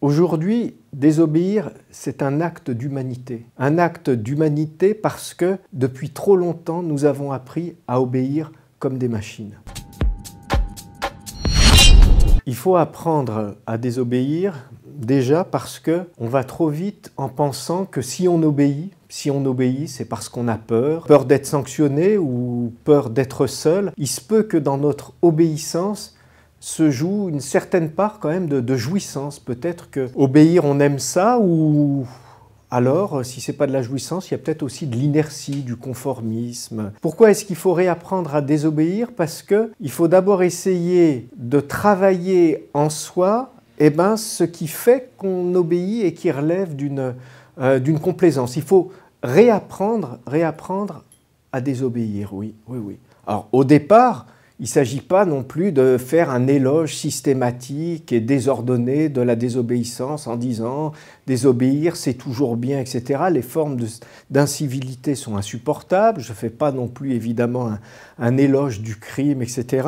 Aujourd'hui, désobéir, c'est un acte d'humanité. Un acte d'humanité parce que depuis trop longtemps, nous avons appris à obéir comme des machines. Il faut apprendre à désobéir déjà parce que on va trop vite en pensant que si on obéit, si on obéit, c'est parce qu'on a peur, peur d'être sanctionné ou peur d'être seul. Il se peut que dans notre obéissance, se joue une certaine part quand même de, jouissance. Peut-être que obéir, on aime ça ou alors, euh, si c'est pas de la jouissance, il y a peut-être aussi de l'inertie, du conformisme. Pourquoi est-ce qu'il faut réapprendre à désobéir Parce que il faut d'abord essayer de travailler en soi, eh ben, ce qui fait qu'on obéit et qui relève d'une euh, d'une complaisance. Il faut réapprendre, réapprendre à désobéir. Oui, oui, oui. Alors, au départ, il ne s'agit pas non plus de faire un éloge systématique et désordonné de la désobéissance en disant désobéir c'est toujours bien, etc. Les formes d'incivilité sont insupportables. Je ne fais pas non plus évidemment un, éloge du crime, etc.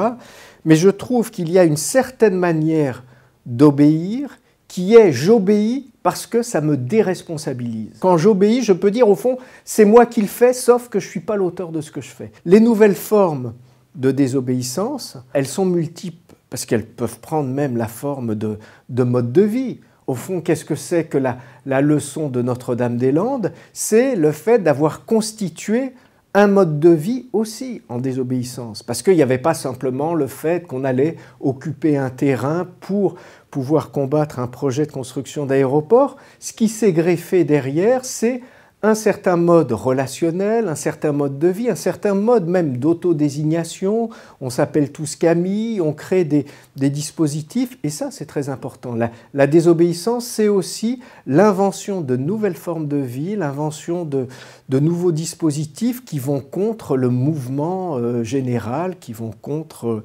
Mais je trouve qu'il y a une certaine manière d'obéir qui est j'obéis parce que ça me déresponsabilise. Quand j'obéis, je peux dire au fond, c'est moi qui le fais, sauf que je ne suis pas l'auteur de ce que je fais. Les nouvelles formes de désobéissance, elles sont multiples, parce qu'elles peuvent prendre même la forme de, mode de vie. Au fond, qu'est-ce que c'est que la, la leçon de Notre-Dame-des-Landes C'est le fait d'avoir constitué un mode de vie aussi en désobéissance, parce qu'il n'y avait pas simplement le fait qu'on allait occuper un terrain pour pouvoir combattre un projet de construction d'aéroport. Ce qui s'est greffé derrière, c'est un certain mode relationnel, un certain mode de vie, un certain mode même d'autodésignation. On s'appelle tous Camille, on crée des, dispositifs, et ça c'est très important. La, désobéissance, c'est aussi l'invention de nouvelles formes de vie, l'invention de, de, nouveaux dispositifs qui vont contre le mouvement euh, général, qui vont contre euh,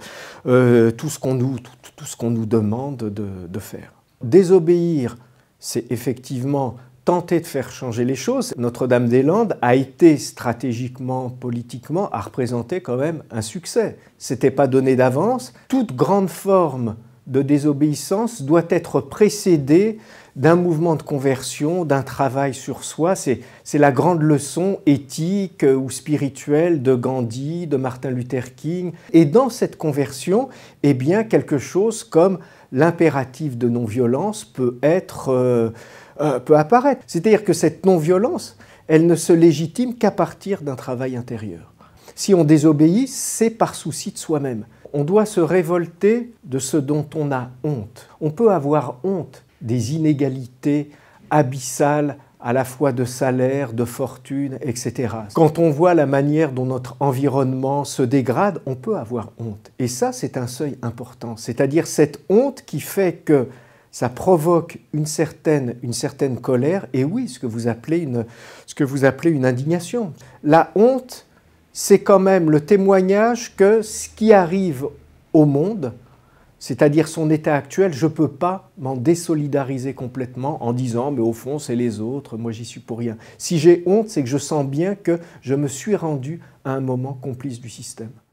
euh, tout ce qu'on nous, tout, nous, demande de, de faire. Désobéir, c'est effectivement tenter de faire changer les choses. Notre-Dame-des-Landes a été stratégiquement, politiquement, a représenté quand même un succès. n'était pas donné d'avance. Toute grande forme de désobéissance doit être précédée d'un mouvement de conversion, d'un travail sur soi. C'est la grande leçon éthique ou spirituelle de Gandhi, de Martin Luther King. Et dans cette conversion, eh bien, quelque chose comme l'impératif de non-violence peut euh, euh, peut apparaître. C'est-à-dire que cette non-violence, elle ne se légitime qu'à partir d'un travail intérieur. Si on désobéit, c'est par souci de soi-même. On doit se révolter de ce dont on a honte. On peut avoir honte des inégalités abyssales à la fois de salaire, de fortune, etc. Quand on voit la manière dont notre environnement se dégrade, on peut avoir honte. Et ça, c'est un seuil important. C'est-à-dire cette honte qui fait que ça provoque une certaine, colère et oui, ce que, vous appelez une, ce que vous appelez une indignation. La honte, c'est quand même le témoignage que ce qui arrive au monde, c'est-à-dire son état actuel, je ne peux pas m'en désolidariser complètement en disant mais au fond c'est les autres, moi j'y suis pour rien. Si j'ai honte, c'est que je sens bien que je me suis rendu à un moment complice du système.